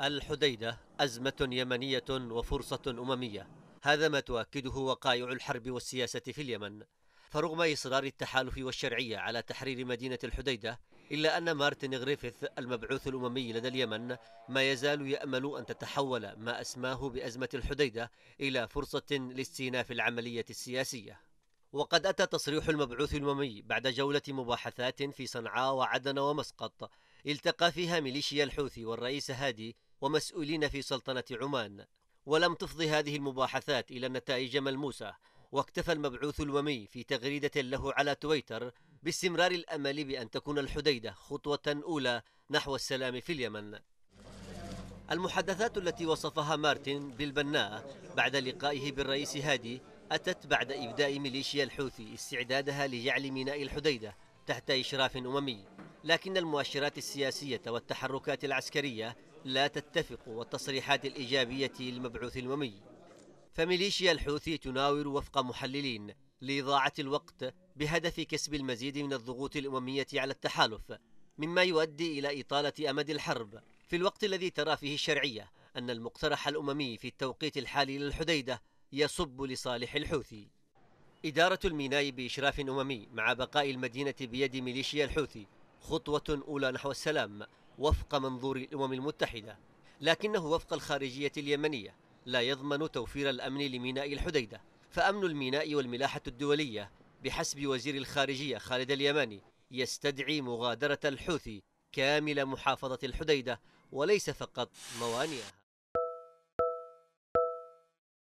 الحديدة أزمة يمنية وفرصة أممية هذا ما تؤكده وقائع الحرب والسياسة في اليمن فرغم إصرار التحالف والشرعية على تحرير مدينة الحديدة إلا أن مارتن غريفيث المبعوث الأممي لدى اليمن ما يزال يأمل أن تتحول ما أسماه بأزمة الحديدة إلى فرصة لاستئناف العملية السياسية وقد أتى تصريح المبعوث الأممي بعد جولة مباحثات في صنعاء وعدن ومسقط التقى فيها ميليشيا الحوثي والرئيس هادي ومسؤولين في سلطنة عمان ولم تفضي هذه المباحثات إلى نتائج ملموسة واكتفى المبعوث الومي في تغريدة له على تويتر باستمرار الأمل بأن تكون الحديدة خطوة أولى نحو السلام في اليمن المحادثات التي وصفها مارتن بالبناء بعد لقائه بالرئيس هادي أتت بعد إبداء ميليشيا الحوثي استعدادها لجعل ميناء الحديدة تحت إشراف أممي لكن المؤشرات السياسية والتحركات العسكرية لا تتفق والتصريحات الإيجابية للمبعوث الأممي فميليشيا الحوثي تناور وفق محللين لإضاعة الوقت بهدف كسب المزيد من الضغوط الأممية على التحالف مما يؤدي إلى إطالة أمد الحرب في الوقت الذي ترى فيه الشرعية أن المقترح الأممي في التوقيت الحالي للحديدة يصب لصالح الحوثي إدارة الميناء بإشراف أممي مع بقاء المدينة بيد ميليشيا الحوثي خطوة أولى نحو السلام وفق منظور الأمم المتحدة لكنه وفق الخارجية اليمنية لا يضمن توفير الأمن لميناء الحديدة فأمن الميناء والملاحة الدولية بحسب وزير الخارجية خالد اليماني يستدعي مغادرة الحوثي كامل محافظة الحديدة وليس فقط موانئها